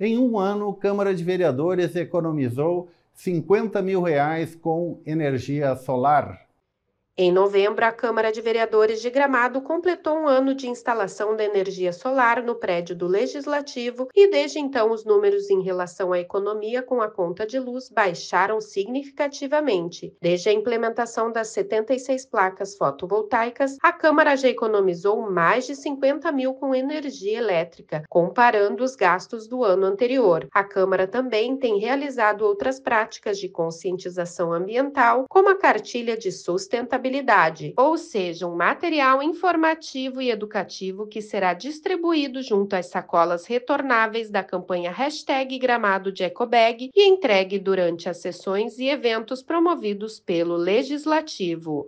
Em um ano, Câmara de Vereadores economizou 50 mil reais com energia solar. Em novembro, a Câmara de Vereadores de Gramado completou um ano de instalação da energia solar no prédio do Legislativo e, desde então, os números em relação à economia com a conta de luz baixaram significativamente. Desde a implementação das 76 placas fotovoltaicas, a Câmara já economizou mais de 50 mil com energia elétrica, comparando os gastos do ano anterior. A Câmara também tem realizado outras práticas de conscientização ambiental, como a cartilha de sustentabilidade ou seja, um material informativo e educativo que será distribuído junto às sacolas retornáveis da campanha hashtag Gramado de Ecobag e entregue durante as sessões e eventos promovidos pelo Legislativo.